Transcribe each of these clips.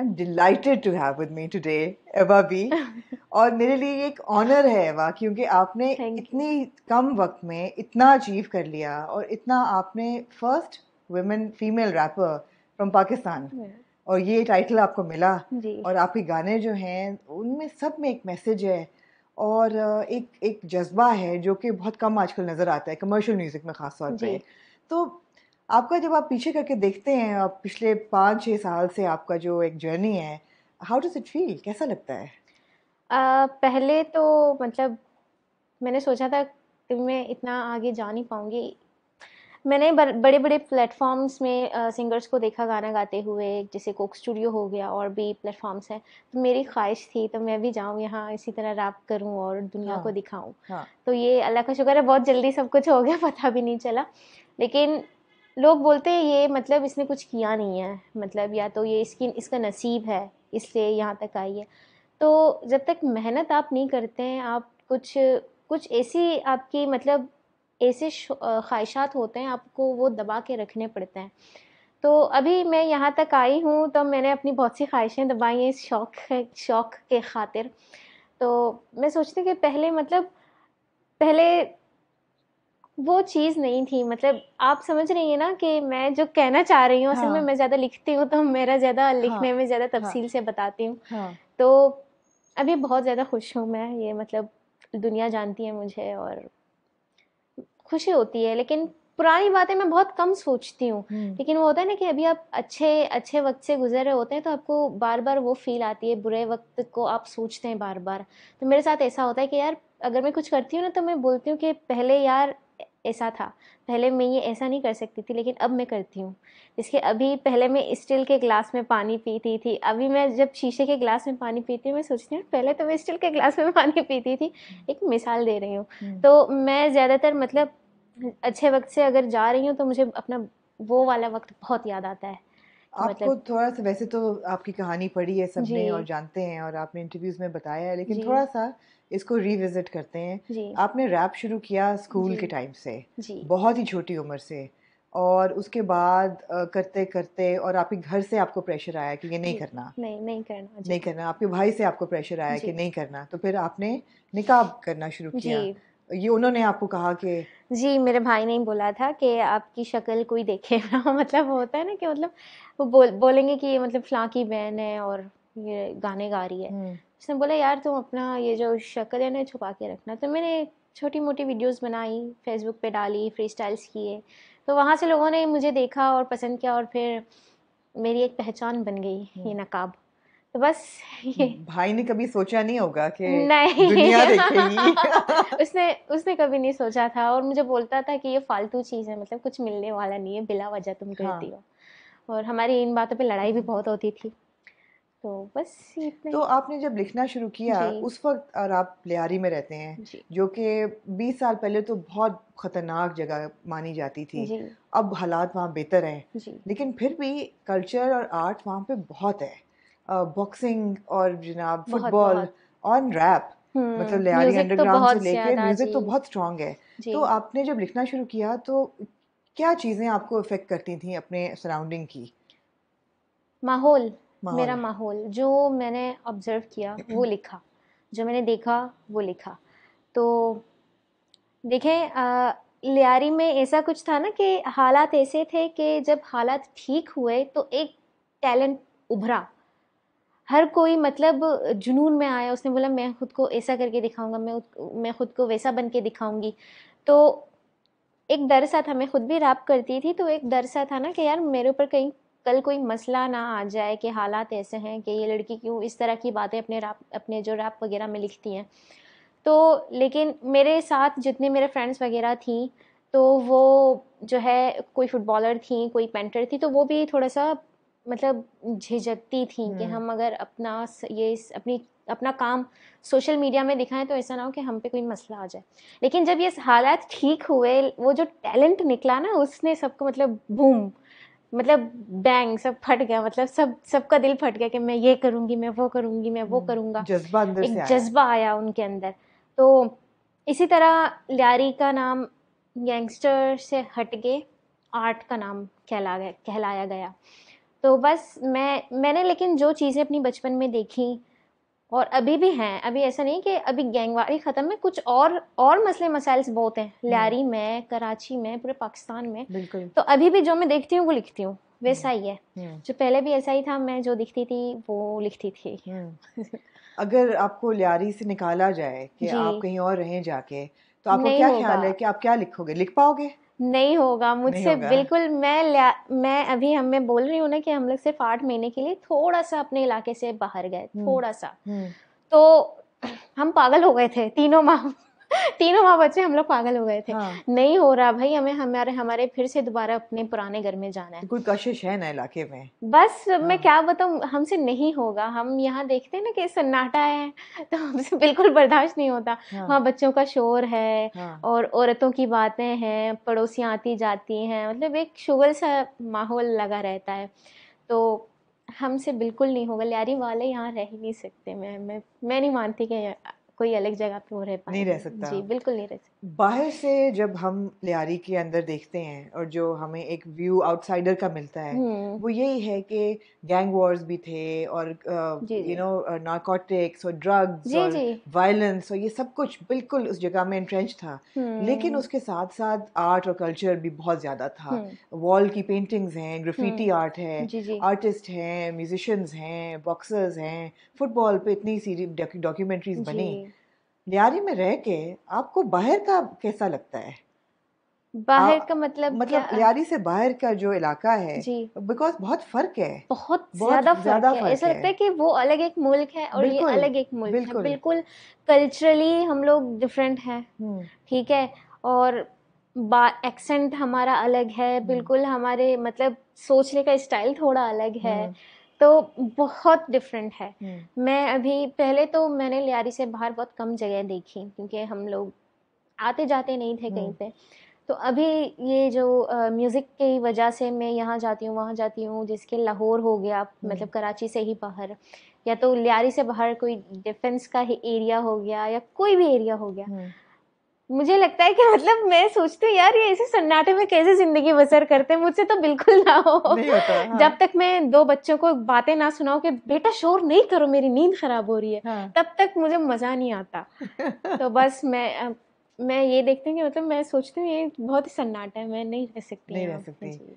I am delighted to have with me today Eva B और मेरे लिए एक ऑनर है एवा क्योंकि आपने इतनी कम वक्त में इतना अचीव कर लिया और इतना आपने first women female rapper from Pakistan और ये टाइटल आपको मिला और आपके गाने जो हैं उनमें सब में एक मैसेज है और एक एक जज्बा है जो कि बहुत कम आजकल नज़र आता है कमर्शियल म्यूज़िक में ख़ास तौर पे तो आपका जब आप पीछे करके देखते हैं आप पिछले पाँच छः साल से आपका जो एक जर्नी है हाउ डज इट फील कैसा लगता है आ, पहले तो मतलब मैंने सोचा था कि मैं इतना आगे जा नहीं पाऊँगी मैंने बड़े बड़े प्लेटफॉर्म्स में आ, सिंगर्स को देखा गाना गाते हुए जैसे कोक स्टूडियो हो गया और भी प्लेटफॉर्म्स हैं तो मेरी ख्वाहिश थी तो मैं भी जाऊँ यहाँ इसी तरह रैप करूँ और दुनिया हाँ, को दिखाऊँ हाँ. तो ये अल्लाह का शुक्र है बहुत जल्दी सब कुछ हो गया पता भी नहीं चला लेकिन लोग बोलते हैं ये मतलब इसने कुछ किया नहीं है मतलब या तो ये इसकी इसका नसीब है इसलिए यहाँ तक आई है तो जब तक मेहनत आप नहीं करते हैं आप कुछ कुछ ऐसी आपकी मतलब ऐसे ख्वाहिशात होते हैं आपको वो दबा के रखने पड़ते हैं तो अभी मैं यहाँ तक आई हूँ तो मैंने अपनी बहुत सी ख्वाहिशें दबाई हैं इस शौक शौक के खातिर तो मैं सोचती कि पहले मतलब पहले वो चीज़ नहीं थी मतलब आप समझ रही है ना कि मैं जो कहना चाह रही हूँ हाँ। असल में हाँ। मैं ज़्यादा लिखती हूँ तो मेरा ज़्यादा हाँ। लिखने हाँ। में ज़्यादा हाँ। तफसील हाँ। से बताती हूँ हाँ। तो अभी बहुत ज़्यादा खुश हूँ मैं ये मतलब दुनिया जानती है मुझे और खुशी होती है लेकिन पुरानी बातें मैं बहुत कम सोचती हूँ हम्म। लेकिन वो होता है ना कि अभी आप अच्छे अच्छे वक्त से गुजर रहे होते हैं तो आपको बार बार वो फील आती है बुरे वक्त को आप सोचते हैं बार बार तो मेरे साथ ऐसा होता है कि यार अगर मैं कुछ करती हूँ ना तो मैं बोलती हूँ कि पहले यार ऐसा था पहले मैं ये ऐसा नहीं कर सकती थी लेकिन अब मैं करती हूँ जिसके अभी पहले मैं स्टील के ग्लास में पानी पीती थी अभी मैं जब शीशे के ग्लास में पानी पीती हूँ मैं सोचती हूँ पहले तो मैं स्टील के ग्लास में पानी पीती थी एक मिसाल दे रही हूँ हम्म। तो मैं ज़्यादातर मतलब अच्छे वक्त से अगर जा रही हूँ तो मुझे अपना वो वाला वक्त बहुत याद आता है तो मतलब आपको मतलब, थोड़ा सा वैसे तो आपकी कहानी पढ़ी है सबने और जानते हैं और आपने इंटरव्यूज में बताया है लेकिन थोड़ा सा इसको रिविजिट करते हैं आपने रैप शुरू किया स्कूल के टाइम से बहुत ही छोटी उम्र से और उसके बाद करते करते और आपके घर से आपको प्रेशर आया कि ये नहीं करना नहीं नहीं करना नहीं करना आपके भाई से आपको प्रेशर आया कि नहीं करना तो फिर आपने निकाब करना शुरू किया ये उन्होंने आपको कहा कि जी मेरे भाई ने ही बोला था कि आपकी शक्ल कोई देखे ना मतलब होता है ना कि मतलब वो बोल बोलेंगे कि ये मतलब फलां की बहन है और ये गाने गा रही है हम्म। उसने बोला यार तुम अपना ये जो शक्ल है ना छुपा के रखना तो मैंने छोटी मोटी वीडियोस बनाई फेसबुक पे डाली फ्री स्टाइल्स किए तो वहाँ से लोगों ने मुझे देखा और पसंद किया और फिर मेरी एक पहचान बन गई ये हम्म। नकाब तो बस ये भाई ने कभी सोचा नहीं होगा कि नहीं दुनिया देखेगी उसने उसने कभी नहीं सोचा था और मुझे बोलता था कि ये फालतू चीज़ है मतलब कुछ मिलने वाला नहीं है बिला वजह तुम करती हाँ. हो और हमारी इन बातों पे लड़ाई भी बहुत होती थी तो बस इतना तो आपने जब लिखना शुरू किया उस वक्त और आप लियारी में रहते हैं जो कि 20 साल पहले तो बहुत खतरनाक जगह मानी जाती थी अब हालात वहाँ बेहतर हैं लेकिन फिर भी कल्चर और आर्ट वहाँ पे बहुत है बॉक्सिंग और जनाब फुटबॉल ऑन रैप मतलब लियारी अंडरग्राउंड तो से लेके म्यूजिक तो बहुत स्ट्रांग है तो आपने जब लिखना शुरू किया तो क्या चीज़ें आपको इफेक्ट करती थी अपने सराउंडिंग की माहौल मेरा माहौल जो मैंने ऑब्जर्व किया वो लिखा जो मैंने देखा वो लिखा तो देखें लियारी में ऐसा कुछ था ना कि हालात ऐसे थे कि जब हालात ठीक हुए तो एक टैलेंट उभरा हर कोई मतलब जुनून में आया उसने बोला मैं खुद को ऐसा करके दिखाऊंगा मैं मैं खुद को वैसा बन के दिखाऊंगी तो एक डर सा था मैं खुद भी रैप करती थी तो एक डर सा था ना कि यार मेरे ऊपर कहीं कल कोई मसला ना आ जाए कि हालात ऐसे हैं कि ये लड़की क्यों इस तरह की बातें अपने रैप अपने जो रैप वगैरह में लिखती हैं तो लेकिन मेरे साथ जितने मेरे फ्रेंड्स वगैरह थी तो वो जो है कोई फुटबॉलर थी कोई पेंटर थी तो वो भी थोड़ा सा मतलब झिझकती थी कि हम्म। हम अगर अपना ये अपनी अपना काम सोशल मीडिया में दिखाएं तो ऐसा ना हो कि हम पे कोई मसला आ जाए लेकिन जब ये हालात ठीक हुए वो जो टैलेंट निकला ना उसने सबको मतलब बूम मतलब बैंग सब फट गया मतलब सब सबका दिल फट गया कि मैं ये करूँगी मैं वो करूँगी मैं वो हम्म। करूँगा एक जज्बा आया उनके अंदर तो इसी तरह लारी का नाम गैंगस्टर से हट के आर्ट का नाम कहला गया कहलाया गया तो बस मैं मैंने लेकिन जो चीज़ें अपनी बचपन में देखी और अभी भी हैं अभी ऐसा नहीं कि अभी गैंगवारी ख़त्म है कुछ और और मसले मसाइल्स बहुत हैं हम्म। लियारी में कराची में पूरे पाकिस्तान में तो अभी भी जो मैं देखती हूँ वो लिखती हूँ वैसा हम्म। ही है हम्म। जो पहले भी ऐसा ही था मैं जो दिखती थी वो लिखती थी अगर आपको लियारी से निकाला जाए कि आप कहीं और रहें जाके तो आपको क्या ख्याल है कि आप क्या लिखोगे लिख पाओगे नहीं होगा मुझसे बिल्कुल मैं मैं अभी हम मैं बोल रही हूँ ना कि हम लोग सिर्फ आठ महीने के लिए थोड़ा सा अपने इलाके से बाहर गए हम्म, थोड़ा सा हम्म। तो हम पागल हो गए थे तीनों माह तीनों माँ बच्चे हम लोग पागल हो गए थे हाँ। नहीं हो रहा भाई हमें हमारे हमारे फिर से दोबारा अपने पुराने घर में जाना है कोई कशिश है ना इलाके में बस हाँ। मैं क्या बताऊँ हमसे नहीं होगा हम यहाँ देखते हैं ना कि सन्नाटा है तो हमसे बिल्कुल बर्दाश्त नहीं होता हाँ। वहाँ बच्चों का शोर है हाँ। और औरतों की बातें हैं पड़ोसियाँ आती जाती हैं मतलब एक शुगल सा माहौल लगा रहता है तो हमसे बिल्कुल नहीं होगा लियारी वाले यहाँ रह ही नहीं सकते मैं मैं मैं नहीं मानती कि कोई अलग जगह पे वो रह पाए नहीं रह सकता जी बिल्कुल नहीं रह सकता बाहर से जब हम लियारी के अंदर देखते हैं और जो हमें एक व्यू आउटसाइडर का मिलता है हम्म। वो यही है कि गैंग वॉर्स भी थे और यू नो नारकोटिक्स और ड्रग्स और वायलेंस और ये सब कुछ बिल्कुल उस जगह में इंट्रेंच था हम्म। लेकिन उसके साथ साथ आर्ट और कल्चर भी बहुत ज्यादा था वॉल हम्म। की पेंटिंग्स हैं ग्रफिटी आर्ट है आर्टिस्ट हैं म्यूजिशियंस हैं बॉक्सर्स हैं फुटबॉल पे इतनी सीरी डॉक्यूमेंट्रीज बनी न्यारी में रह के आपको बाहर का कैसा लगता है बाहर आ, का मतलब मतलब लियारी से बाहर का जो इलाका है बिकॉज बहुत फर्क है बहुत ज्यादा फर्क, फर्क है ऐसा लगता है कि वो अलग एक मुल्क है और ये अलग एक मुल्क बिल्कुल, है बिल्कुल कल्चरली हम लोग डिफरेंट हैं हम्म। ठीक है और एक्सेंट हमारा अलग है हम्म। बिल्कुल हमारे मतलब सोचने का स्टाइल थोड़ा अलग है हम्म। तो बहुत डिफरेंट है हम्म। मैं अभी पहले तो मैंने लियारी से बाहर बहुत कम जगह देखी क्योंकि हम लोग आते जाते नहीं थे कहीं हम्म। पे तो अभी ये जो म्यूज़िक की वजह से मैं यहाँ जाती हूँ वहाँ जाती हूँ जिसके लाहौर हो गया हम्म। मतलब कराची से ही बाहर या तो लियारी से बाहर कोई डिफेंस का ही एरिया हो गया या कोई भी एरिया हो गया मुझे लगता है कि मतलब मैं सोचती हूँ यार ये ऐसे सन्नाटे में कैसे जिंदगी बसर करते हैं मुझसे तो बिल्कुल ना हो नहीं होता, हाँ। जब तक मैं दो बच्चों को बातें ना सुनाऊ कि बेटा शोर नहीं करो मेरी नींद खराब हो रही है हाँ। तब तक मुझे मजा नहीं आता तो बस मैं मैं ये देखती हूँ मतलब मैं सोचती हूँ ये बहुत ही सन्नाटा है मैं नहीं रह सकती नहीं रह सकती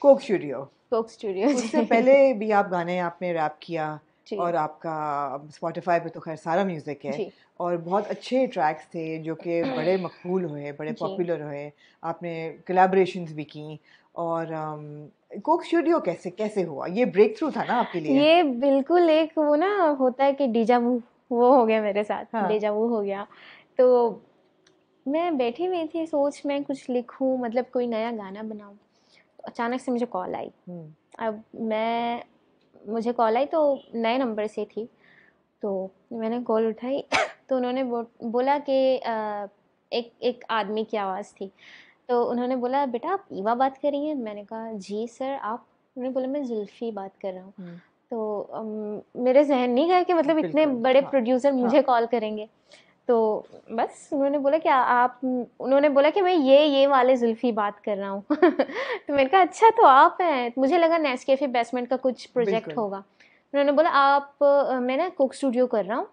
कोक स्टूडियो कोक स्टूडियो पहले भी आप गाने आपने रैप किया और आपका स्पॉटिफाई पे तो खैर सारा म्यूज़िक है और बहुत अच्छे ट्रैक्स थे जो कि बड़े मकबूल हुए बड़े पॉपुलर हुए आपने कलेब्रेशन भी की और कोक स्टूडियो कैसे कैसे हुआ ये ब्रेक थ्रू था ना आपके लिए ये बिल्कुल एक वो ना होता है कि डीजा वो हो गया मेरे साथ हाँ। डीजा वो हो गया तो मैं बैठी हुई थी सोच मैं कुछ लिखूं मतलब कोई नया गाना बनाऊं तो अचानक से मुझे कॉल आई हम्म। अब मैं मुझे कॉल आई तो नए नंबर से थी तो मैंने कॉल उठाई तो उन्होंने बो, बोला कि एक एक आदमी की आवाज़ थी तो उन्होंने बोला बेटा आप ईवा बात कर रही हैं मैंने कहा जी सर आप उन्होंने बोला मैं जुल्फ़ी बात कर रहा हूँ हम्म। तो अम, मेरे जहन नहीं गए कि मतलब इतने बड़े प्रोड्यूसर हाँ, हाँ। मुझे कॉल करेंगे तो बस उन्होंने बोला कि आप उन्होंने बोला कि मैं ये ये वाले जुल्फी बात कर रहा हूँ तो मैंने कहा अच्छा तो आप हैं मुझे लगा नेस्ट बेसमेंट का कुछ प्रोजेक्ट होगा उन्होंने बोला आप मैं ना कुक स्टूडियो कर रहा हूँ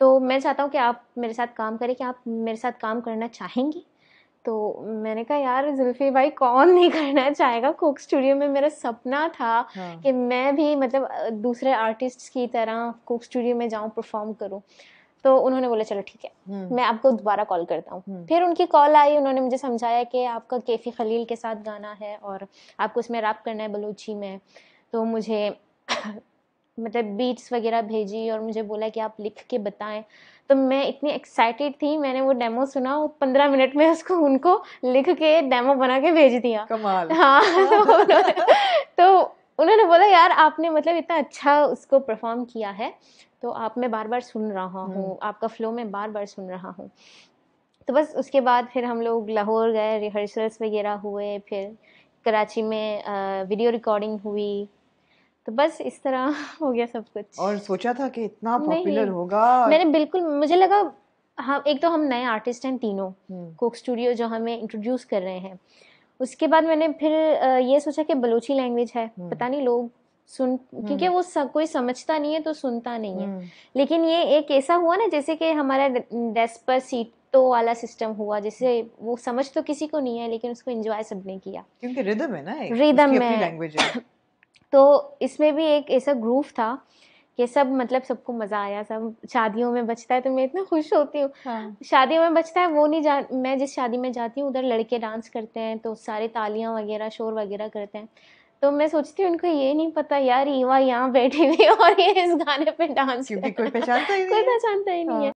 तो मैं चाहता हूँ कि आप मेरे साथ काम करें कि आप मेरे साथ काम करना चाहेंगी तो मैंने कहा यार जुल्फी भाई कौन नहीं करना चाहेगा कुक स्टूडियो में मेरा सपना था हाँ। कि मैं भी मतलब दूसरे आर्टिस्ट की तरह कुक स्टूडियो में जाऊँ परफॉर्म करूँ तो उन्होंने बोला चलो ठीक है हम्म। मैं आपको दोबारा कॉल करता हूँ हम्म। फिर उनकी कॉल आई उन्होंने मुझे समझाया कि आपका केफी खलील के साथ गाना है और आपको इसमें रैप करना है बलूची में तो मुझे मतलब बीट्स वगैरह भेजी और मुझे बोला कि आप लिख के बताएं तो मैं इतनी एक्साइटेड थी मैंने वो डेमो सुना वो पंद्रह मिनट में उसको उनको लिख के डेमो बना के भेज दिया कमाल हाँ तो, तो उन्होंने बोला यार आपने मतलब इतना अच्छा उसको परफॉर्म किया है तो आप मैं बार बार सुन रहा हम्म। हूँ आपका फ्लो मैं बार बार सुन रहा हूँ तो बस उसके बाद फिर हम लोग लाहौर गए रिहर्सल्स वगैरह हुए फिर कराची में वीडियो रिकॉर्डिंग हुई तो बस इस तरह हो गया सब कुछ और सोचा था कि इतना पॉपुलर होगा मैंने बिल्कुल मुझे लगा हम हाँ, एक तो हम नए आर्टिस्ट हैं तीनों कोक हम्म। स्टूडियो जो हमें इंट्रोड्यूस कर रहे हैं उसके बाद मैंने फिर ये सोचा कि बलूची लैंग्वेज है हम्म। पता नहीं लोग सुन हम्म। क्योंकि वो सब कोई समझता नहीं है तो सुनता नहीं है हम्म। लेकिन ये एक ऐसा हुआ ना जैसे कि हमारा डेस्क पर सीट तो वाला सिस्टम हुआ जैसे वो समझ तो किसी को नहीं है लेकिन उसको एंजॉय सबने किया क्योंकि रिदम है ना रिदम है तो इसमें भी एक ऐसा ग्रूव था ये सब मतलब सबको मजा आया सब शादियों में बचता है तो मैं इतना खुश होती हूँ हाँ। शादियों में बचता है वो नहीं जा मैं जिस शादी में जाती हूँ उधर लड़के डांस करते हैं तो सारे तालियां वगैरह शोर वगैरह करते हैं तो मैं सोचती हूँ उनको ये नहीं पता यार ईवा यहाँ बैठी हुई और ये इस गाने पे डांस कोई पहचानता ही नहीं हाँ। है